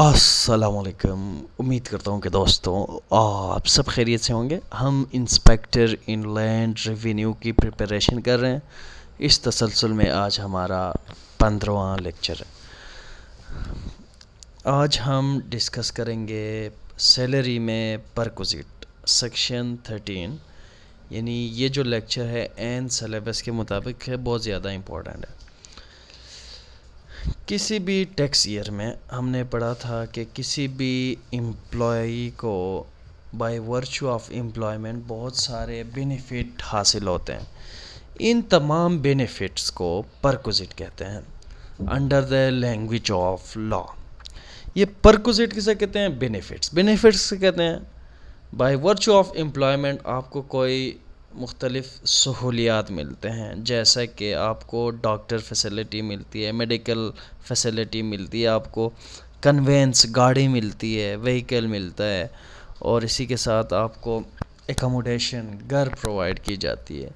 असलकम उम्मीद करता हूँ कि दोस्तों आप सब खैरियत से होंगे हम इंस्पेक्टर इनलैंड रेवेन्यू की प्रिपरेशन कर रहे हैं इस तसलसल में आज हमारा पंद्रवा लेक्चर है आज हम डिस्कस करेंगे सैलरी में परकोजिट सेक्शन थर्टीन यानी ये जो लेक्चर है एन सलेबस के मुताबिक है बहुत ज़्यादा इम्पोर्टेंट है किसी भी टैक्स ईयर में हमने पढ़ा था कि किसी भी एम्प्लॉई को बाय वर्चू ऑफ एम्प्लॉयमेंट बहुत सारे बेनिफिट हासिल होते हैं इन तमाम बेनिफिट्स को परकुजिट कहते हैं under the language of law ये परकुजिट किसे कहते हैं बेनिफिट्स बेनिफिट्स कहते हैं बाय वर्चू ऑफ एम्प्लॉयमेंट आपको कोई मुख्तलिफ़ सहूलियात मिलते हैं जैसे कि आपको डॉक्टर फैसिलिटी मिलती है मेडिकल फैसिलिटी मिलती है आपको कन्वेंस गाड़ी मिलती है वहीकल मिलता है और इसी के साथ आपको एकोमोडेशन घर प्रोवाइड की जाती है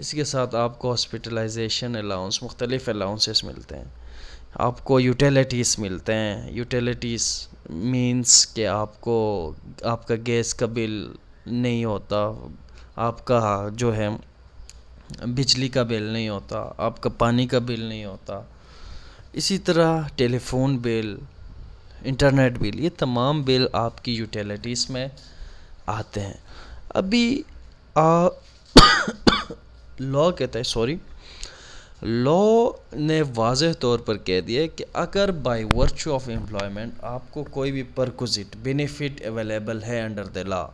इसी के साथ आपको हॉस्पिटलाइजेशन अलाउंस मुख्तलिफ़ अलाउंसेस मिलते हैं आपको यूटिलिटीज़ मिलते हैं यूटिलिटीज़ मीन्स के आपको आपका गैस का बिल नहीं होता आपका जो है बिजली का बिल नहीं होता आपका पानी का बिल नहीं होता इसी तरह टेलीफोन बिल इंटरनेट बिल ये तमाम बिल आपकी यूटिलिटीज़ में आते हैं अभी लॉ कहता है सॉरी लॉ ने वाज तौर पर कह दिया कि अगर बाय वर्चू ऑफ एम्प्लॉयमेंट आपको कोई भी परकुजिट बेनिफिट अवेलेबल है अंडर द लॉ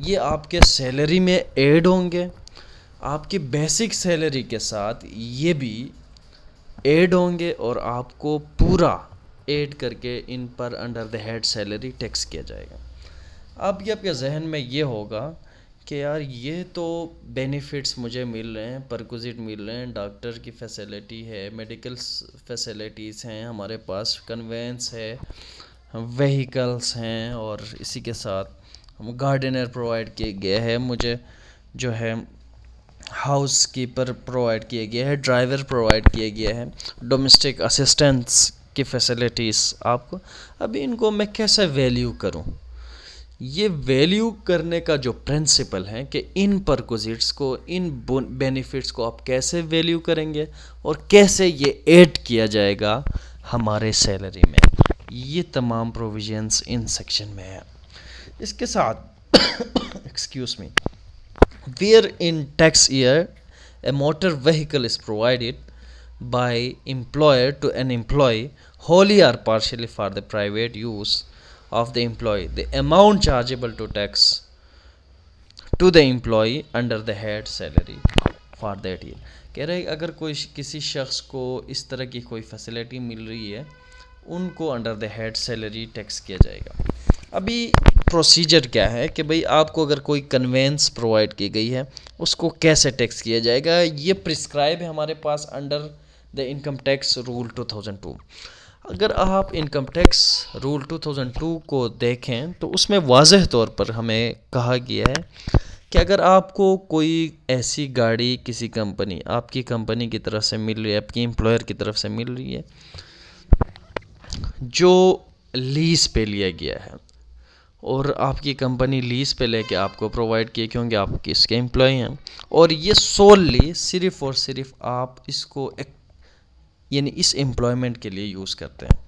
ये आपके सैलरी में ऐड होंगे आपकी बेसिक सैलरी के साथ ये भी ऐड होंगे और आपको पूरा ऐड करके इन पर under the head salary tax किया जाएगा अब ये आपके जहन में ये होगा कि यार ये तो बेनिफिट्स मुझे मिल रहे हैं परकुजिट मिल रहे हैं डॉक्टर की फैसिलिटी है मेडिकल फैसिलिटीज़ हैं हमारे पास कन्वेंस है व्हीकल्स हैं और इसी के साथ गार्डनर प्रोवाइड किए गए हैं मुझे जो है हाउस कीपर प्रोवाइड किए गए हैं ड्राइवर प्रोवाइड किए गए हैं डोमेस्टिक असिस्टेंट्स की फैसिलिटीज़ आपको अभी इनको मैं कैसे वैल्यू करूं ये वैल्यू करने का जो प्रिंसिपल है कि इन परकोजिट्स को इन बेनिफिट्स को आप कैसे वैल्यू करेंगे और कैसे ये ऐड किया जाएगा हमारे सैलरी में ये तमाम प्रोविजंस इन सेक्शन में है इसके साथ excuse me where in tax year a motor vehicle is provided by employer to an employee wholly or partially for the private use of the employee the amount chargeable to tax to the employee under the head salary for that year कह रहे अगर कोई किसी शख्स को इस तरह की कोई फैसिलिटी मिल रही है उनको under the head salary tax किया जाएगा अभी प्रोसीजर क्या है कि भाई आपको अगर कोई कन्वेंस प्रोवाइड की गई है उसको कैसे टैक्स किया जाएगा ये प्रिस्क्राइब है हमारे पास under the income tax rule 2002 अगर आप इनकम टैक्स रूल 2002 को देखें तो उसमें वाजह तौर पर हमें कहा गया है कि अगर आपको कोई ऐसी गाड़ी किसी कंपनी आपकी कंपनी की तरफ से मिल रही है आपकी एम्प्लॉयर की तरफ से मिल रही है जो लीज पे लिया गया है और आपकी कंपनी लीज पे लेके आपको प्रोवाइड किए क्योंकि आप इसके एम्प्लॉय हैं और ये सोलली सिर्फ़ और सिर्फ आप इसको यानी इस एम्प्लॉयमेंट के लिए यूज़ करते हैं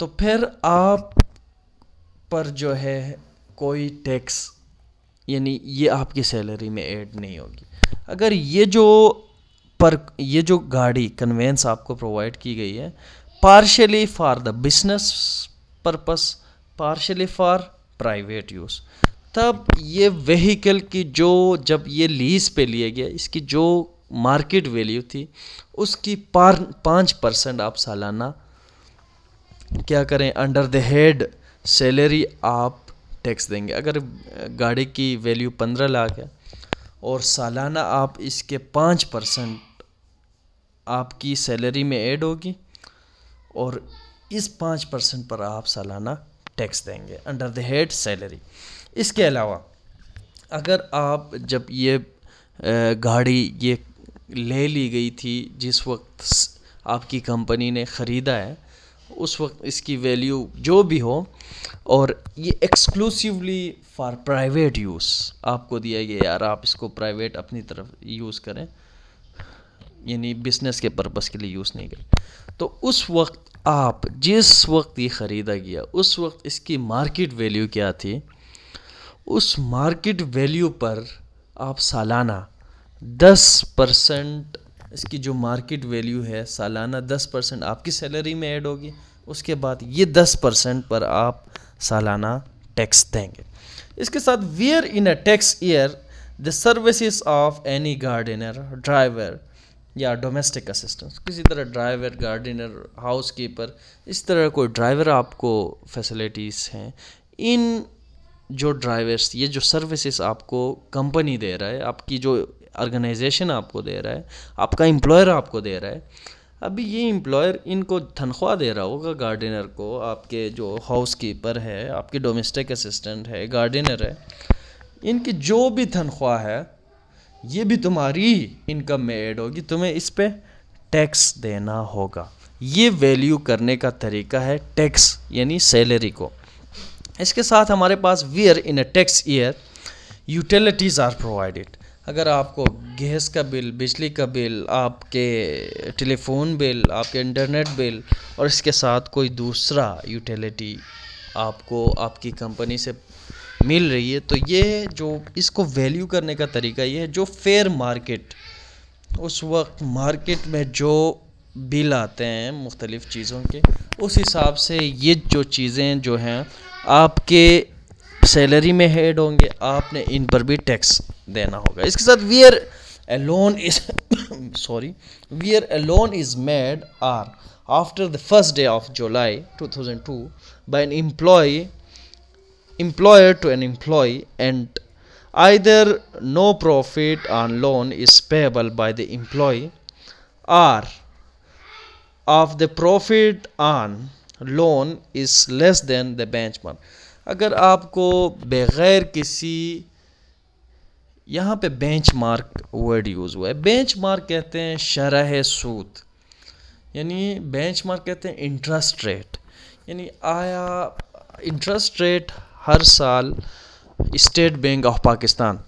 तो फिर आप पर जो है कोई टैक्स यानी ये आपकी सैलरी में ऐड नहीं होगी अगर ये जो पर ये जो गाड़ी कन्वेंस आपको प्रोवाइड की गई है partially for the business purpose partially for private use तब ये व्हीकल की जो जब ये लीज पे लिए गया इसकी जो मार्केट वैल्यू थी उसकी पार पाँच परसेंट आप सालाना क्या करें अंडर द हेड सैलरी आप टैक्स देंगे अगर गाड़ी की वैल्यू पंद्रह लाख है और सालाना आप इसके पाँच परसेंट आपकी सैलरी में ऐड होगी और इस पाँच परसेंट पर आप सालाना टैक्स देंगे अंडर द हेड सैलरी इसके अलावा अगर आप जब ये गाड़ी ये ले ली गई थी जिस वक्त आपकी कंपनी ने ख़रीदा है उस वक्त इसकी वैल्यू जो भी हो और ये एक्सक्लूसिवली फॉर प्राइवेट यूज़ आपको दिया गया यार आप इसको प्राइवेट अपनी तरफ यूज़ करें यानी बिजनेस के पर्पज़ के लिए यूज़ नहीं करें तो उस वक्त आप जिस वक्त ये ख़रीदा गया उस वक्त इसकी मार्केट वैल्यू क्या थी उस मार्केट वैल्यू पर आप सालाना दस परसेंट इसकी जो मार्केट वैल्यू है सालाना दस परसेंट आपकी सैलरी में ऐड होगी उसके बाद ये दस परसेंट पर आप सालाना टैक्स देंगे इसके साथ where in a tax year the services of any gardener driver या डोमेस्टिक असिस्टेंस किसी तरह ड्राइवर गार्डनर हाउस कीपर इस तरह कोई ड्राइवर आपको फैसिलिटीज़ हैं इन जो ड्राइवर्स ये जो सर्विसेज आपको कंपनी दे रहा है आपकी जो ऑर्गेनाइजेशन आपको दे रहा है आपका एम्प्लॉयर आपको दे रहा है अभी ये एम्प्लॉयर इनको तनख्वाह दे रहा होगा गार्डनर को आपके जो हाउस कीपर है आपके डोमेस्टिक असिस्टेंट है गार्डनर है इनकी जो भी तनख्वाह है ये भी तुम्हारी इनकम में ऐड होगी तुम्हें इस पर टैक्स देना होगा ये वैल्यू करने का तरीका है टैक्स यानी सैलरी को इसके साथ हमारे पास where in a tax year utilities are provided अगर आपको गैस का बिल बिजली का बिल आपके टेलीफोन बिल आपके इंटरनेट बिल और इसके साथ कोई दूसरा यूटिलिटी आपको आपकी कंपनी से मिल रही है तो ये जो इसको वैल्यू करने का तरीका ये है जो फेयर मार्केट उस वक्त मार्केट में जो बिल आते हैं मुख्तलिफ़ चीज़ों के उस हिसाब से ये जो चीज़ें जो हैं आपके सैलरी में हेड होंगे आपने इन पर भी टैक्स देना होगा इसके साथ where a loan is sorry where a loan is made or after the first day of July 2002 by an employee employer to an employee and either no profit on loan is payable by the employee or of the profit on loan is less than the benchmark अगर आपको बग़ैर किसी यहाँ पे benchmark word use हुआ है benchmark कहते हैं शरह सूद यानी बेंचमार्क कहते हैं इंटरेस्ट रेट यानी आया इंटरेस्ट रेट हर साल State Bank of Pakistan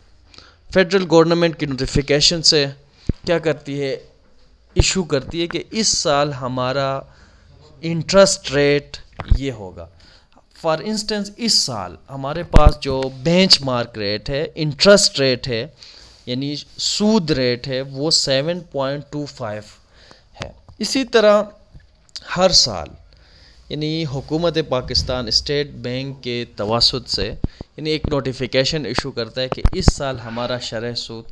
federal government की नोटिफिकेशन से क्या करती है इशू करती है कि इस साल हमारा इंटरेस्ट रेट ये होगा फॉर इंस्टेंस इस साल हमारे पास जो बेंच मार्क रेट है इंटरेस्ट रेट है यानी सूद रेट है वो 7.25 है इसी तरह हर साल यानी हुकूमत पाकिस्तान स्टेट बैंक के तवासुत से यानी एक नोटिफिकेशन इशू करता है कि इस साल हमारा शरह सूद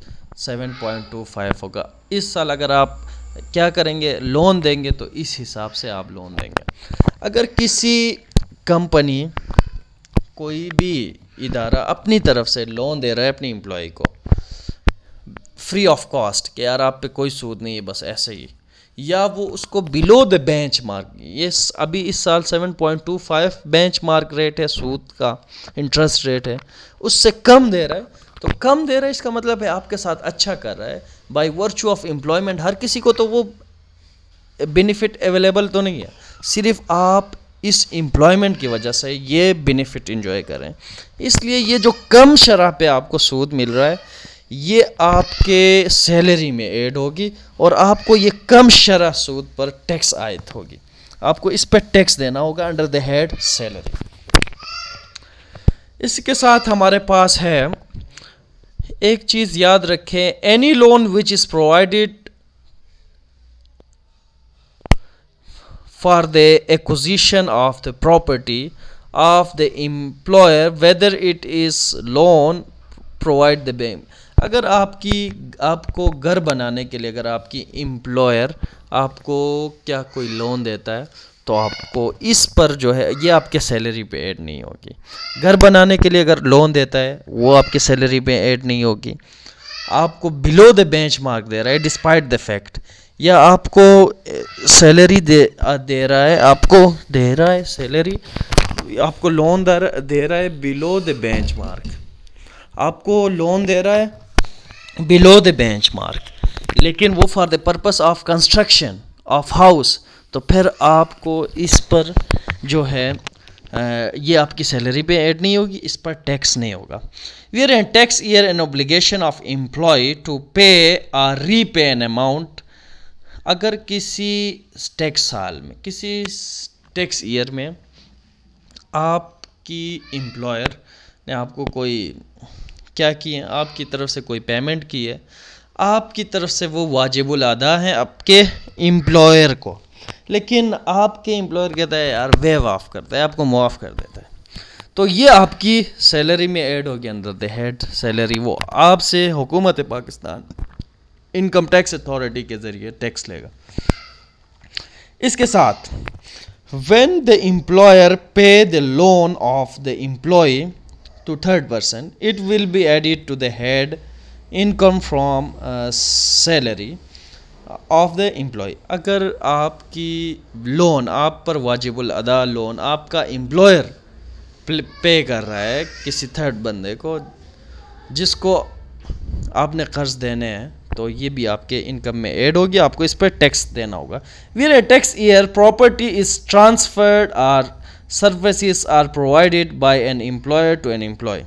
7.25 होगा इस साल अगर आप क्या करेंगे लोन देंगे तो इस हिसाब से आप लोन देंगे अगर किसी कंपनी कोई भी इदारा अपनी तरफ से लोन दे रहा है अपनी एम्प्लॉय को फ्री ऑफ कॉस्ट कि यार आप पे कोई सूद नहीं है बस ऐसे ही या वो उसको बिलो द बेंच मार्क ये अभी इस साल 7.25 बेंच मार्क रेट है सूद का इंटरेस्ट रेट है उससे कम दे रहा है तो कम दे रहा है इसका मतलब है आपके साथ अच्छा कर रहा है बाई वर्चू ऑफ एम्प्लॉयमेंट हर किसी को तो वो बेनिफिट अवेलेबल तो नहीं है सिर्फ आप इस एम्प्लॉयमेंट की वजह से ये बेनिफिट इन्जॉय करें इसलिए ये जो कम शराह पे आपको सूद मिल रहा है ये आपके सैलरी में ऐड होगी और आपको ये कम शरा सूद पर टैक्स आयत होगी आपको इस पर टैक्स देना होगा अंडर द हेड सैलरी इसके साथ हमारे पास है एक चीज़ याद रखें any loan which is provided for the acquisition of the property of the employer whether it is loan provide the bank अगर आपकी आपको घर बनाने के लिए अगर आपकी एम्प्लॉयर आपको क्या कोई लोन देता है तो आपको इस पर जो है ये आपके सैलरी पे ऐड नहीं होगी घर बनाने के लिए अगर लोन देता है वो आपके सैलरी पे ऐड नहीं होगी आपको बिलो द बेंच मार्क दे रहा है डिस्पाइट द फैक्ट या आपको सैलरी दे दे रहा है आपको दे रहा है सैलरी आपको लोन दे रहा है बिलो द बेंच मार्क आपको लोन दे रहा है द बेंच मार्क लेकिन वो for the purpose of construction of house तो फिर आपको इस पर जो है ये आपकी सैलरी पे ऐड नहीं होगी इस पर टैक्स नहीं होगा where and tax year an obligation of employee to pay or repay an amount अगर किसी टैक्स साल में किसी टैक्स ईयर में आपकी एम्प्लॉयर ने आपको कोई क्या किए आपकी तरफ से कोई पेमेंट की है आपकी तरफ से वो वाजिबुल अदा है आपके एम्प्लॉयर को लेकिन आपके एम्प्लॉयर कहता है यार वेव ऑफ करता है आपको मुआफ़ कर देता है तो ये आपकी सैलरी में ऐड होगी अंदर द हेड सैलरी वो आपसे हुकूमत पाकिस्तान इनकम टैक्स अथॉरिटी के ज़रिए टैक्स लेगा इसके साथ when the employer pay the loan of the employee to third person it will be added to the head income from salary of the employee अगर आपकी लोन आप पर वाजिबुल अदा लोन आपका एम्प्लॉयर पे कर रहा है किसी थर्ड बंदे को जिसको आपने कर्ज देने हैं तो ये भी आपके इनकम में ऐड होगी आपको इस पर टैक्स देना होगा where a tax year property is transferred or services are provided by an employer to an employee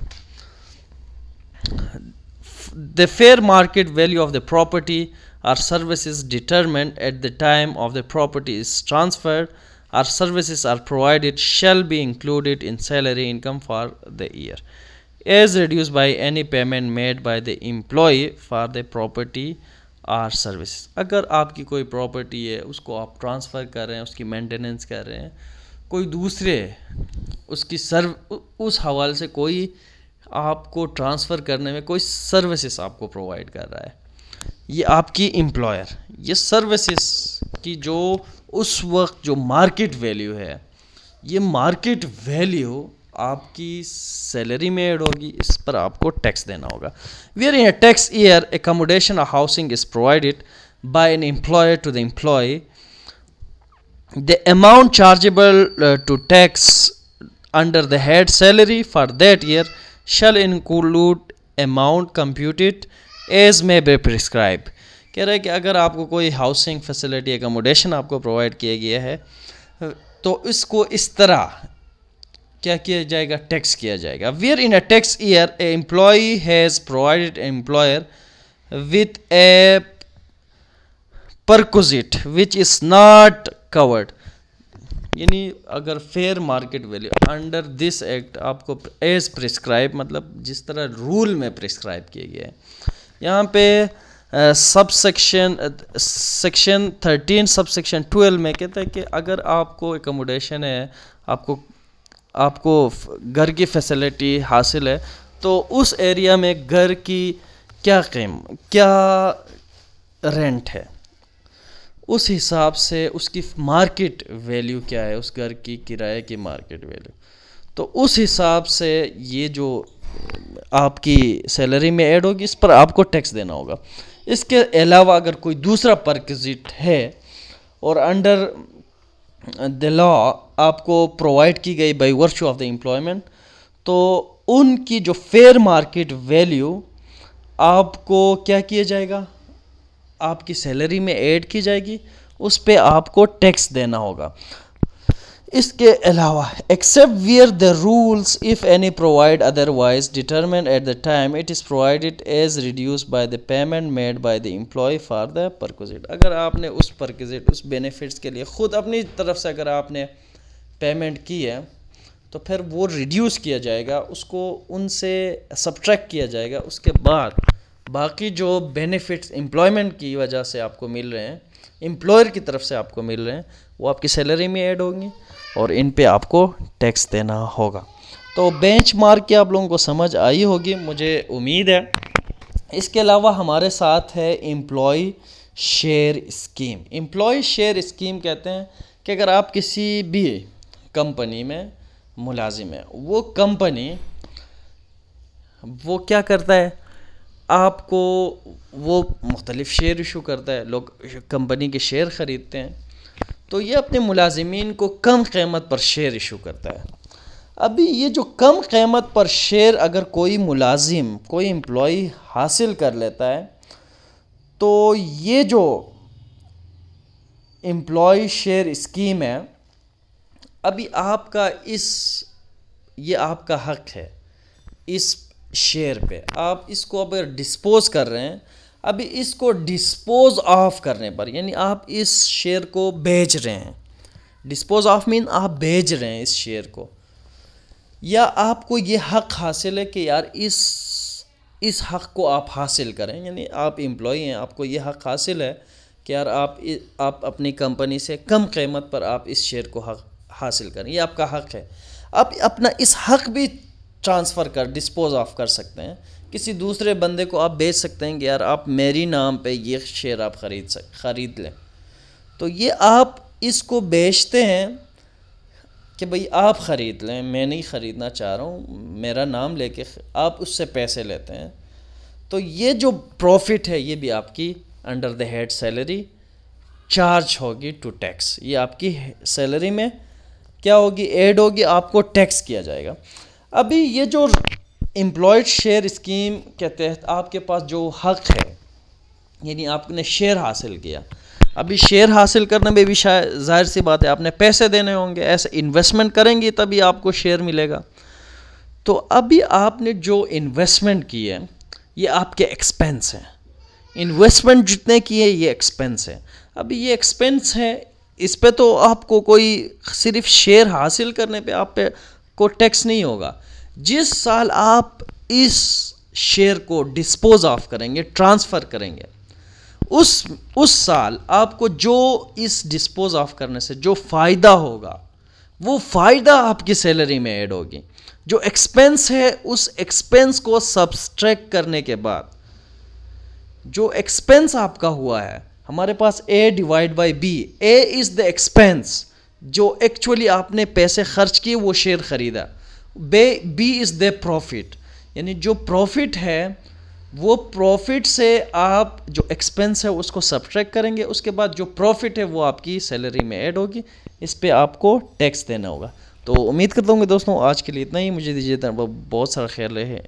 the fair market value of the property or services determined at the time of the property is transferred or services are provided shall be included in salary income for the year as reduced by any payment made by the employee for the property or services अगर आपकी कोई property है उसको आप transfer कर रहे हैं उसकी maintenance कर रहे हैं कोई दूसरे उसकी सर्व उस हवाले से कोई आपको ट्रांसफ़र करने में कोई सर्विसेज आपको प्रोवाइड कर रहा है ये आपकी एम्प्लॉयर ये सर्विसेज की जो उस वक्त जो मार्केट वैल्यू है ये मार्केट वैल्यू आपकी सैलरी में ऐड होगी इस पर आपको टैक्स देना होगा where in tax year accommodation housing is provided by an employer to the employee the amount chargeable uh, to tax under the head salary for that year shall include amount computed as may be prescribed कह रहा है कि अगर आपको कोई housing facility accommodation आपको provide किया गया है uh, तो इसको इस तरह क्या किया जाएगा टैक्स किया जाएगा where in a tax year a employee has provided employer with a perquisite which is not covered यानी अगर fair market value under this act आपको एज प्रिस्क्राइब मतलब जिस तरह रूल में प्रिस्क्राइब किया गया है यहाँ पे sub section section thirteen sub section twelve में कहता है कि अगर आपको एकोमोडेशन है आपको आपको घर की फैसिलिटी हासिल है तो उस एरिया में घर की क्या क्या रेंट है उस हिसाब से उसकी मार्केट वैल्यू क्या है उस घर की किराए की मार्केट वैल्यू तो उस हिसाब से ये जो आपकी सैलरी में ऐड होगी इस पर आपको टैक्स देना होगा इसके अलावा अगर कोई दूसरा परकजिट है और अंडर द लॉ आपको प्रोवाइड की गई by virtue of the employment तो उनकी जो फेयर मार्केट वैल्यू आपको क्या किया जाएगा आपकी सैलरी में ऐड की जाएगी उस पर आपको टैक्स देना होगा इसके अलावा except where the rules if any provide otherwise determined at the time it is provided as reduce by the payment made by the employee for the perquisite अगर आपने उस परकोजिट उस बेनिफिट्स के लिए ख़ुद अपनी तरफ से अगर आपने पेमेंट की है तो फिर वो रिड्यूस किया जाएगा उसको उनसे सब्ट्रैक्ट किया जाएगा उसके बाद बाकी जो बेनिफिट्स एम्प्लॉयमेंट की वजह से आपको मिल रहे हैं एम्प्लॉयर की तरफ से आपको मिल रहे हैं वो आपकी सैलरी में ऐड होंगी और इन पे आपको टैक्स देना होगा तो बेंच मार्क की आप लोगों को समझ आई होगी मुझे उम्मीद है इसके अलावा हमारे साथ है employee share scheme employee share scheme कहते हैं कि अगर आप किसी भी कंपनी में मुलाजिम है वो कंपनी वो क्या करता है आपको वो मुख्तलिफ़ शेयर इशू करता है लोग कंपनी के शेयर ख़रीदते हैं तो ये अपने मुलाजमीन को कम कीमत पर शेयर इशू करता है अभी ये जो कम कीमत पर शेयर अगर कोई मुलाजिम कोई एम्प्लॉय हासिल कर लेता है तो ये जो एम्प्लॉय शेयर स्कीम है अभी आपका इस ये आपका हक है इस शेयर पे आप इसको अब डिस्पोज कर रहे हैं अभी इसको डिस्पोज ऑफ करने पर यानी आप इस शेयर को बेच रहे हैं डिस्पोज ऑफ मीन आप बेच रहे हैं इस शेयर को या आपको ये हक हासिल है कि यार इस इस हक को आप हासिल करें यानी आप एम्प्लॉई हैं आपको ये हक हासिल है कि यार आप आप अपनी कंपनी से कम कीमत पर आप इस शेयर को हक हासिल करें ये आपका हक है आप अपना इस हक भी ट्रांसफ़र कर डिस्पोज ऑफ कर सकते हैं किसी दूसरे बंदे को आप बेच सकते हैं कि यार आप मेरी नाम पे ये शेयर आप ख़रीद सक ख़रीद लें तो ये आप इसको बेचते हैं कि भाई आप ख़रीद लें मैं नहीं ख़रीदना चाह रहा हूँ मेरा नाम लेके आप उससे पैसे लेते हैं तो ये जो प्रॉफिट है ये भी आपकी under the head salary charge होगी टू टैक्स ये आपकी सैलरी में क्या होगी ऐड होगी आपको टैक्स किया जाएगा अभी ये जो एम्प्लॉयड शेयर स्कीम के तहत आपके पास जो हक है यानी आपने शेयर हासिल किया अभी शेयर हासिल करने में भी शायद जाहिर सी बात है आपने पैसे देने होंगे ऐसे इन्वेस्टमेंट करेंगी तभी आपको शेयर मिलेगा तो अभी आपने जो इन्वेस्टमेंट की है ये आपके एक्सपेंस हैं इन्वेस्टमेंट जितने किए ये एक्सपेंस है अभी ये एक्सपेंस है इस पर तो आपको कोई सिर्फ शेयर हासिल करने पे आप पे को टैक्स नहीं होगा जिस साल आप इस शेयर को डिस्पोज ऑफ करेंगे ट्रांसफ़र करेंगे उस उस साल आपको जो इस डिस्पोज ऑफ करने से जो फ़ायदा होगा वो फ़ायदा आपकी सैलरी में ऐड होगी जो एक्सपेंस है उस एक्सपेंस को सब्सट्रैक्ट करने के बाद जो एक्सपेंस आपका हुआ है हमारे पास A divide by B A is the expense जो एक्चुअली आपने पैसे खर्च किए वो शेयर ख़रीदा बे बी इज़ द प्रॉफिट यानी जो प्रॉफिट है वो प्रॉफिट से आप जो एक्सपेंस है उसको सब्ट्रैक्ट करेंगे उसके बाद जो प्रॉफिट है वो आपकी सैलरी में ऐड होगी इस पर आपको टैक्स देना होगा तो उम्मीद करता हूँ दोस्तों आज के लिए इतना ही मुझे दीजिए बहुत सारा ख्याल रहे